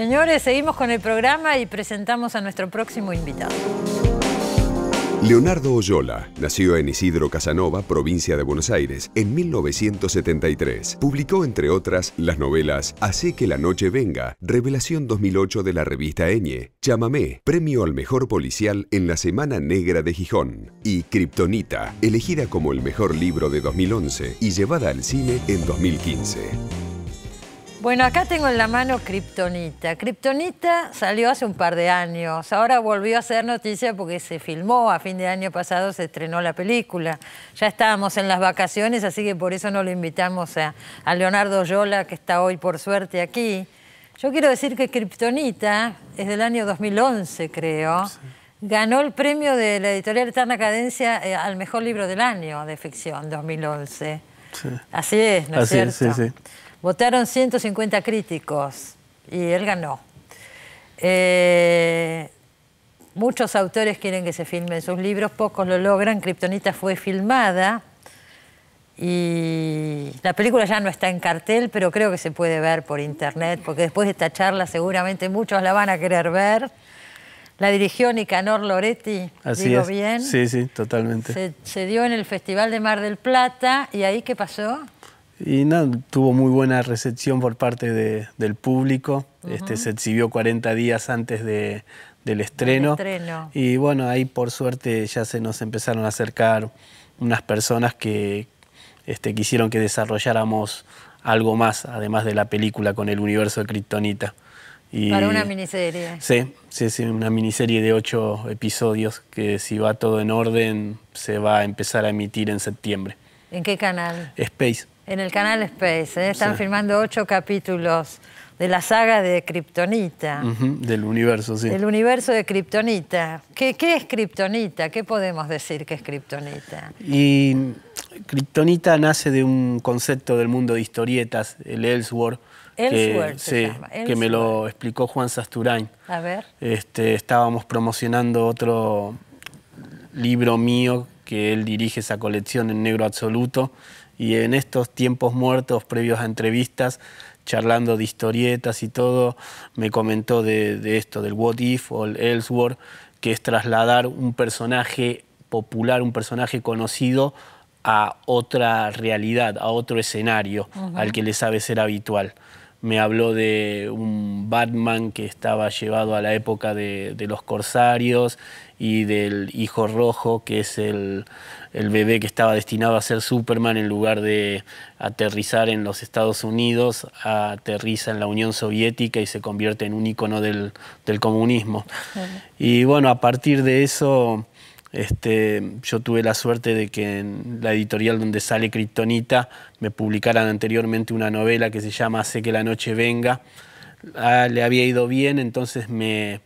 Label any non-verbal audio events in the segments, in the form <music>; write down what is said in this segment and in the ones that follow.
Señores, seguimos con el programa y presentamos a nuestro próximo invitado. Leonardo Oyola, nació en Isidro Casanova, provincia de Buenos Aires, en 1973. Publicó, entre otras, las novelas Hace que la noche venga, Revelación 2008 de la revista Eñe, Llámame, premio al mejor policial en la Semana Negra de Gijón, y Kryptonita, elegida como el mejor libro de 2011 y llevada al cine en 2015. Bueno, acá tengo en la mano Kryptonita. Kryptonita salió hace un par de años. Ahora volvió a ser noticia porque se filmó. A fin de año pasado se estrenó la película. Ya estábamos en las vacaciones, así que por eso no lo invitamos a, Leonardo Yola, que está hoy por suerte aquí. Yo quiero decir que Kryptonita es del año 2011, creo. Ganó el premio de la editorial Eterna Cadencia eh, al mejor libro del año de ficción, 2011. Así es, ¿no es así cierto? Es, sí, sí. Votaron 150 críticos y él ganó. Eh, muchos autores quieren que se filmen sus libros, pocos lo logran. Kryptonita fue filmada y la película ya no está en cartel, pero creo que se puede ver por internet, porque después de esta charla seguramente muchos la van a querer ver. La dirigió Nicanor Loretti, digo bien. Sí, sí, totalmente. se dio en el Festival de Mar del Plata y ahí qué pasó. Y nada, tuvo muy buena recepción por parte del público. este, se exhibió 40 días antes del estreno. Y bueno, ahí por suerte ya se nos empezaron a acercar unas personas que este, quisieron que desarrolláramos algo más, además de la película con el universo de Kryptonita. Para una miniserie. Sí, sí, sí, una miniserie de ocho episodios que si va todo en orden se va a empezar a emitir en septiembre. ¿En qué canal? Space en el canal Space. ¿eh? Están filmando ocho capítulos de la saga de Kryptonita. del universo, sí. Del universo de Kryptonita. ¿Qué, es Kryptonita? ¿Qué podemos decir que es Kryptonita? Y Kryptonita nace de un concepto del mundo de historietas, el Ellsworth. que, que me lo explicó Juan Sasturain. A ver. Este, estábamos promocionando otro libro mío que él dirige esa colección en negro absoluto y en estos tiempos muertos previos a entrevistas, charlando de historietas y todo, me comentó de, esto, del what if o el elsewhere, que es trasladar un personaje popular, un personaje conocido a otra realidad, a otro escenario al que le sabe ser habitual. Me habló de un Batman que estaba llevado a la época de los corsarios y del Hijo Rojo, que es el, el bebé que estaba destinado a ser Superman en lugar de aterrizar en los Estados Unidos, aterriza en la Unión Soviética y se convierte en un icono del, comunismo. Y bueno, a partir de eso... Este, yo tuve la suerte de que en la editorial donde sale Kryptonita me publicaran anteriormente una novela que se llama Sé que la noche venga. Ah, le había ido bien, entonces me,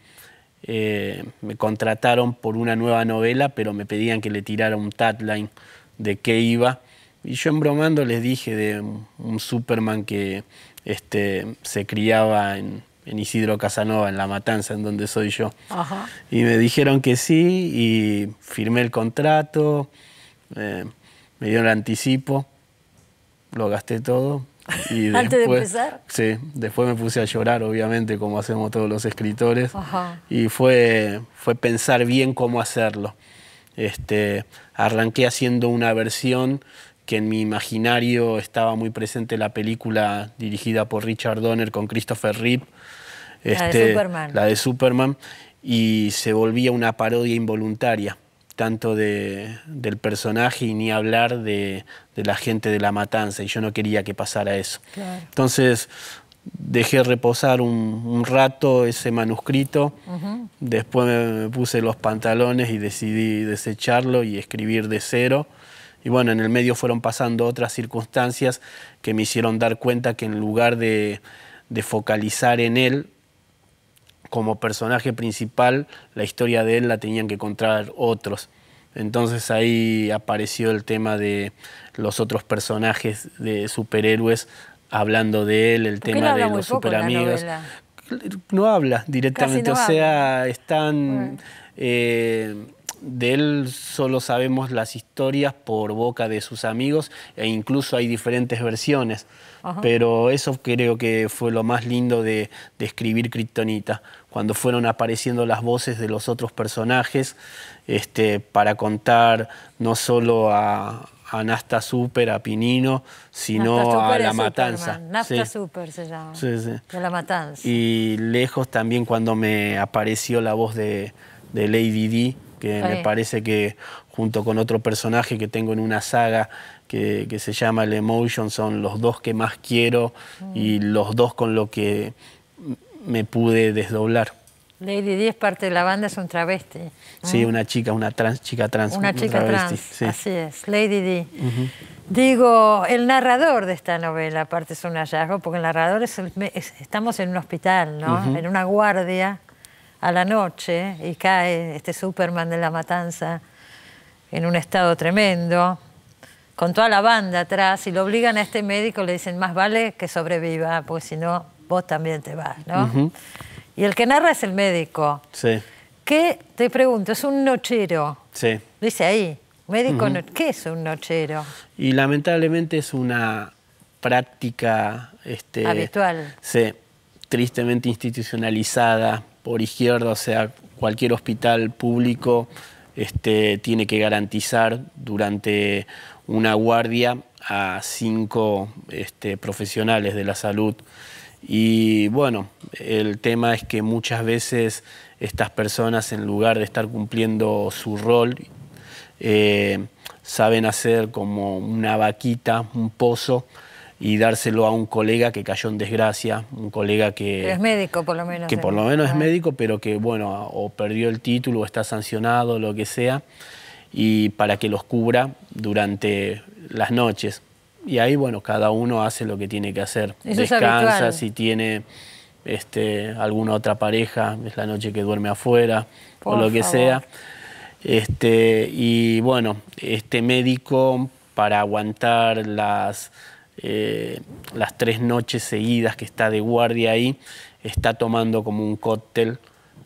eh, me contrataron por una nueva novela, pero me pedían que le tirara un tagline de qué iba. Y yo embromando les dije de un Superman que este, se criaba en, Isidro Casanova, en La Matanza, en donde soy yo. Y me dijeron que sí y firmé el contrato, eh, me dieron el anticipo, lo gasté todo, <laughs> Antes de empezar. Sí, después me puse a llorar, obviamente, como hacemos todos los escritores. Y fue, fue pensar bien cómo hacerlo. Este, arranqué haciendo una versión que en mi imaginario estaba muy presente la película dirigida por Richard Donner con Christopher Reeve. la de este, Superman. La de Superman. Y se volvía una parodia involuntaria tanto del personaje y ni hablar de, la gente de la matanza, y yo no quería que pasara eso. Entonces dejé reposar un, rato ese manuscrito, después me, puse los pantalones y decidí desecharlo y escribir de cero. Y bueno, en el medio fueron pasando otras circunstancias que me hicieron dar cuenta que en lugar de focalizar en él, como personaje principal, la historia de él la tenían que contar otros. Entonces ahí apareció el tema de los otros personajes de superhéroes hablando de él, el tema de los superamigos. No habla directamente, o sea, están... Eh, de él solo sabemos las historias por boca de sus amigos e incluso hay diferentes versiones. Pero eso creo que fue lo más lindo de, escribir Kryptonita, cuando fueron apareciendo las voces de los otros personajes este, para contar no solo a, Nasta Super, a Pinino, sino a La Matanza. Nasta Super se llama. Sí, De La Matanza. Y lejos también cuando me apareció la voz de, de Lady D que me eh. parece que junto con otro personaje que tengo en una saga que, se llama El Emotion, son los dos que más quiero y mm. los dos con lo que me pude desdoblar. Lady d es parte de la banda, es un travesti. Sí, una chica, una trans, chica trans. Una chica trans, así es, Lady d Digo, el narrador de esta novela, aparte es un hallazgo, porque el narrador es, estamos en un hospital, ¿no? En una guardia a la noche y cae este Superman de la matanza en un estado tremendo, con toda la banda atrás, y lo obligan a este médico, le dicen, más vale que sobreviva, porque si no, vos también te vas, ¿no? Y el que narra es el médico. Sí. ¿Qué, te pregunto, es un nochero. Sí. Dice ahí, médico, ¿qué es un nochero? Y lamentablemente es una práctica... Este, Habitual. Sí, tristemente institucionalizada por izquierda, o sea, cualquier hospital público este, tiene que garantizar durante una guardia a cinco este, profesionales de la salud. Y bueno, el tema es que muchas veces estas personas, en lugar de estar cumpliendo su rol, eh, saben hacer como una vaquita, un pozo, y dárselo a un colega que cayó en desgracia, un colega que... es médico por lo menos. Que por ¿eh? lo menos es ah. médico, pero que bueno, o perdió el título, o está sancionado, lo que sea, y para que los cubra durante las noches. Y ahí, bueno, cada uno hace lo que tiene que hacer. Descansa, si tiene este, alguna otra pareja, es la noche que duerme afuera, o lo que sea. Este, y bueno, este médico para aguantar las eh, las tres noches seguidas que está de guardia ahí, está tomando como un cóctel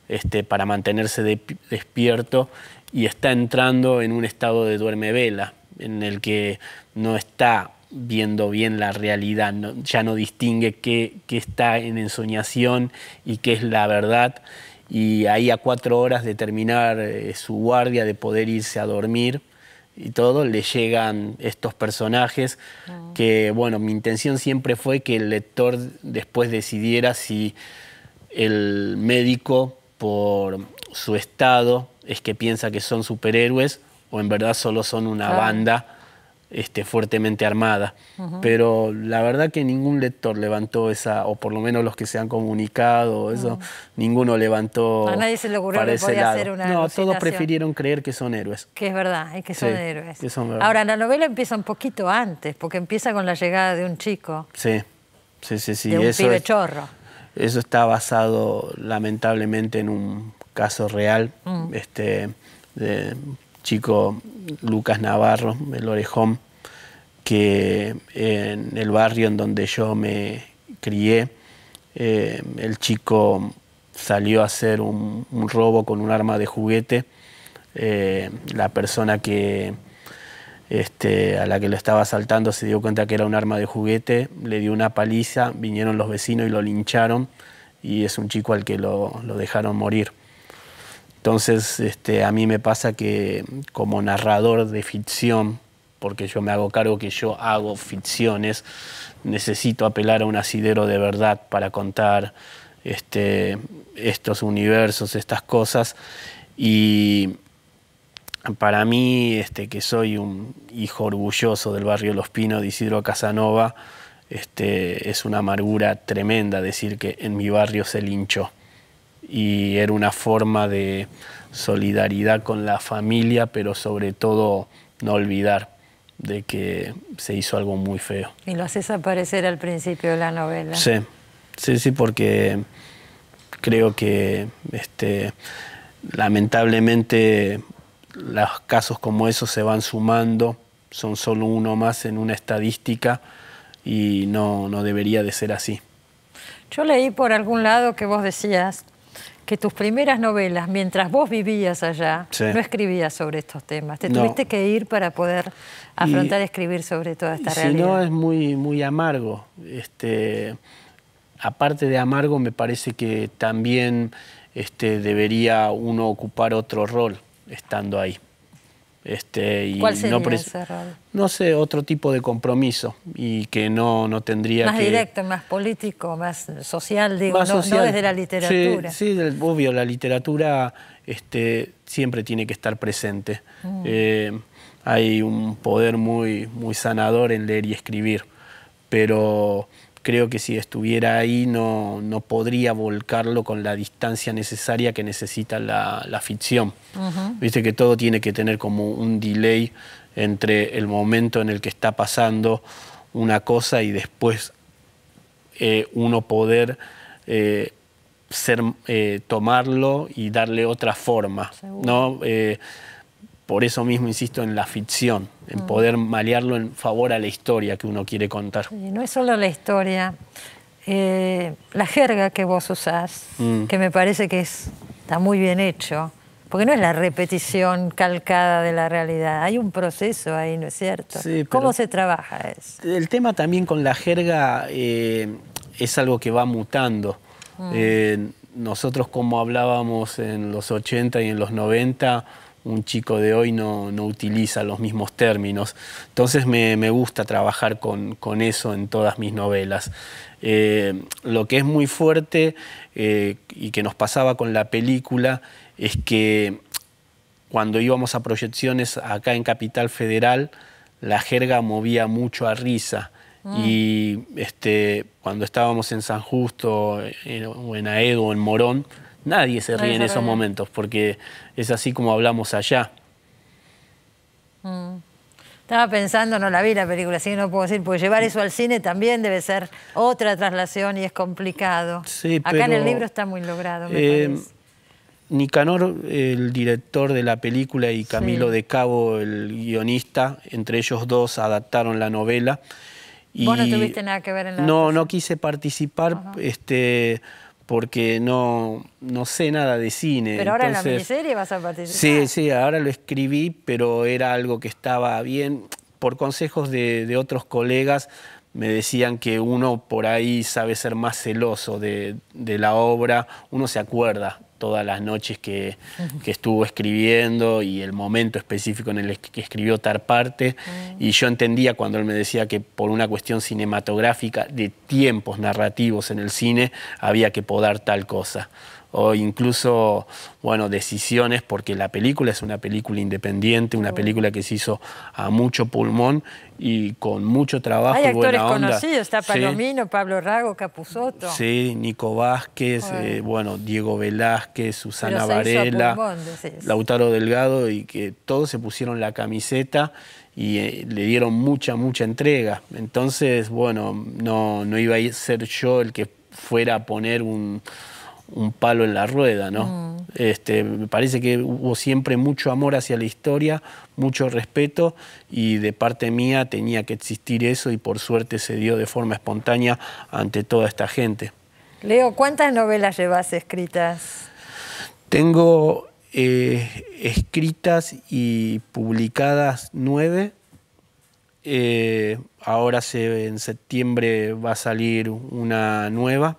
este, para mantenerse despierto y está entrando en un estado de duerme vela, en el que no está viendo bien la realidad, ya no distingue qué, está en ensoñación y qué es la verdad. Y ahí a cuatro horas de terminar eh, su guardia, de poder irse a dormir, y todo, le llegan estos personajes ah. que, bueno, mi intención siempre fue que el lector después decidiera si el médico, por su estado, es que piensa que son superhéroes o en verdad solo son una banda este, fuertemente armada. Pero la verdad que ningún lector levantó esa, o por lo menos los que se han comunicado, eso, ninguno levantó. A nadie se le ocurrió que podía hacer una. No, todos prefirieron creer que son héroes. Que es verdad, es que son héroes. Ahora, la novela empieza un poquito antes, porque empieza con la llegada de un chico. Sí, sí, sí, sí. De un pibe chorro. Eso está basado lamentablemente en un caso real. Mm. este, chico Lucas Navarro, el orejón, que en el barrio en donde yo me crié, eh, el chico salió a hacer un, robo con un arma de juguete. Eh, la persona que, este, a la que lo estaba asaltando se dio cuenta que era un arma de juguete, le dio una paliza, vinieron los vecinos y lo lincharon y es un chico al que lo dejaron morir. Entonces, este, a mí me pasa que como narrador de ficción, porque yo me hago cargo que yo hago ficciones, necesito apelar a un asidero de verdad para contar este, estos universos, estas cosas. Y para mí, este, que soy un hijo orgulloso del barrio Los Pinos de Isidro Casanova, este, es una amargura tremenda decir que en mi barrio se linchó y era una forma de solidaridad con la familia, pero sobre todo no olvidar de que se hizo algo muy feo. Y lo haces aparecer al principio de la novela. Sí, sí, sí, porque creo que este, lamentablemente los casos como esos se van sumando, son solo uno más en una estadística y no debería de ser así. Yo leí por algún lado que vos decías que tus primeras novelas, mientras vos vivías allá, no escribías sobre estos temas. Te tuviste que ir para poder afrontar y, escribir sobre toda esta realidad. Si no, es muy, muy amargo. Este, aparte de amargo, me parece que también este, debería uno ocupar otro rol estando ahí. Este, ¿Cuál sería no, no sé, otro tipo de compromiso y que no, tendría más que... Más directo, más político, más social, digo, no, desde la literatura. Sí, obvio, la literatura este, siempre tiene que estar presente. Mm. Eh, hay un poder muy, muy sanador en leer y escribir, pero creo que si estuviera ahí no, podría volcarlo con la distancia necesaria que necesita la, ficción. Viste que todo tiene que tener como un delay entre el momento en el que está pasando una cosa y después eh, uno poder eh, ser, eh, tomarlo y darle otra forma por eso mismo insisto en la ficción, en mm. poder malearlo en favor a la historia que uno quiere contar. no es solo la historia, eh, la jerga que vos usás, mm. que me parece que es, está muy bien hecho, porque no es la repetición calcada de la realidad, hay un proceso ahí, ¿no es cierto? ¿Cómo se trabaja eso? El tema también con la jerga eh, es algo que va mutando. Mm. Eh, nosotros como hablábamos en los 80 y en los 90, un chico de hoy no, utiliza los mismos términos. Entonces me, gusta trabajar con, eso en todas mis novelas. Eh, lo que es muy fuerte eh, y que nos pasaba con la película es que cuando íbamos a proyecciones acá en Capital Federal, la jerga movía mucho a risa. Mm. Y este, cuando estábamos en San Justo, eh, o en Aedo, en Morón, Nadie se ríe en esos momentos, porque es así como hablamos allá. Mm. Estaba pensando, no la vi la película, así que no puedo decir, porque llevar eso al cine también debe ser otra traslación y es complicado. Acá en el libro está muy logrado, me eh, Nicanor, el director de la película, y Camilo de Cabo, el guionista, entre ellos dos adaptaron la novela. ¿Vos no tuviste nada que ver en la No, no quise participar porque no, no sé nada de cine. Pero ahora en la miniserie vas a participar. Sí, sí, ahora lo escribí, pero era algo que estaba bien. Por consejos de, otros colegas me decían que uno por ahí sabe ser más celoso de la obra, uno se acuerda todas las noches que, que, estuvo escribiendo y el momento específico en el que escribió tal parte. Ah. Y yo entendía cuando él me decía que por una cuestión cinematográfica de tiempos narrativos en el cine había que podar tal cosa o incluso, bueno, decisiones, porque la película es una película independiente, una película que se hizo a mucho pulmón y con mucho trabajo. Hay actores conocidos, está Palomino, Pablo Rago, Capuzotto. Sí, Nico Vázquez, eh, bueno, Diego Velázquez, Susana Varela, Lautaro Delgado, y que todos se pusieron la camiseta y eh, le dieron mucha, mucha entrega. Entonces, bueno, no, no iba a ser yo el que fuera a poner un un palo en la rueda, ¿no? Mm. Este, me parece que hubo siempre mucho amor hacia la historia, mucho respeto y de parte mía tenía que existir eso y por suerte se dio de forma espontánea ante toda esta gente. Leo, ¿cuántas novelas llevas escritas? Tengo eh, escritas y publicadas nueve. Eh, ahora en septiembre va a salir una nueva.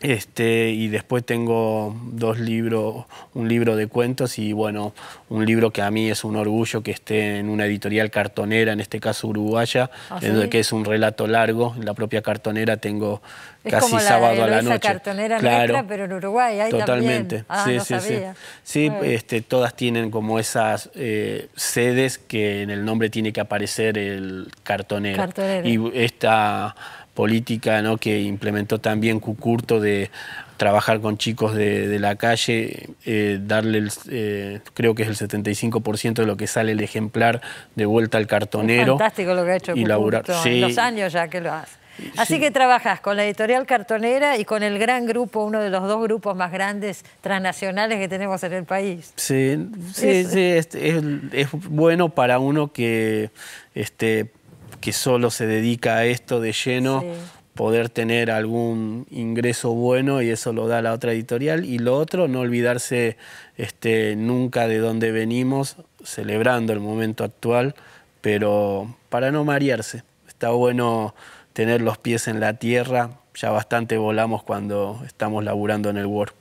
Este, y después tengo dos libros, un libro de cuentos y bueno, un libro que a mí es un orgullo que esté en una editorial cartonera, en este caso uruguaya, ah, en que es un relato largo, en la propia cartonera tengo casi la sábado a la noche. cartonera claro, pero en Uruguay hay Totalmente, ah, sí, sí, sí, sí. Este, todas tienen como esas eh, sedes que en el nombre tiene que aparecer el cartonero. cartonero. Y esta política ¿no? que implementó también Cucurto de trabajar con chicos de, la calle, eh, darle, eh, creo que es el 75% de lo que sale el ejemplar de vuelta al cartonero. fantástico lo que ha hecho Cucurto, sí. los años ya que lo hace. Así que trabajas con la editorial cartonera y con el gran grupo, uno de los dos grupos más grandes transnacionales que tenemos en el país. Sí, sí, es, este, bueno para uno que este, que solo se dedica a esto de lleno, poder tener algún ingreso bueno y eso lo da la otra editorial. Y lo otro, no olvidarse este, nunca de dónde venimos, celebrando el momento actual, pero para no marearse. Está bueno tener los pies en la tierra, ya bastante volamos cuando estamos laburando en el work.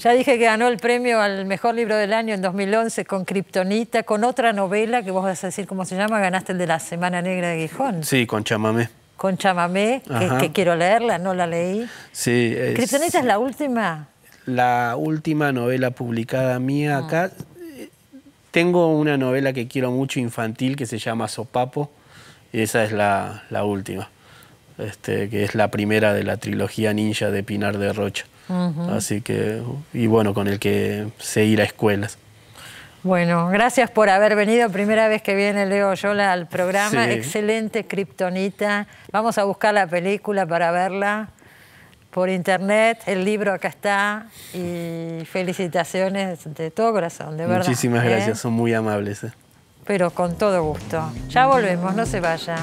Ya dije que ganó el premio al mejor libro del año en 2011 con Kryptonita, con otra novela que vos vas a decir cómo se llama, ganaste el de la Semana Negra de Gijón. Sí, con Chamamé. Con Chamamé, que, quiero leerla, no la leí. Sí. ¿Kryptonita es la última? La última novela publicada mía ah. acá. Tengo una novela que quiero mucho infantil que se llama Sopapo y esa es la, última, este, que es la primera de la trilogía ninja de Pinar de Rocha. Así que, y bueno, con el que se ir a escuelas. Bueno, gracias por haber venido. Primera vez que viene Leo Yola al programa. Excelente Kryptonita. Vamos a buscar la película para verla por internet. El libro acá está. Y felicitaciones de todo corazón, de verdad. Muchísimas ¿eh? gracias, son muy amables. ¿eh? Pero con todo gusto. Ya volvemos, no se vaya.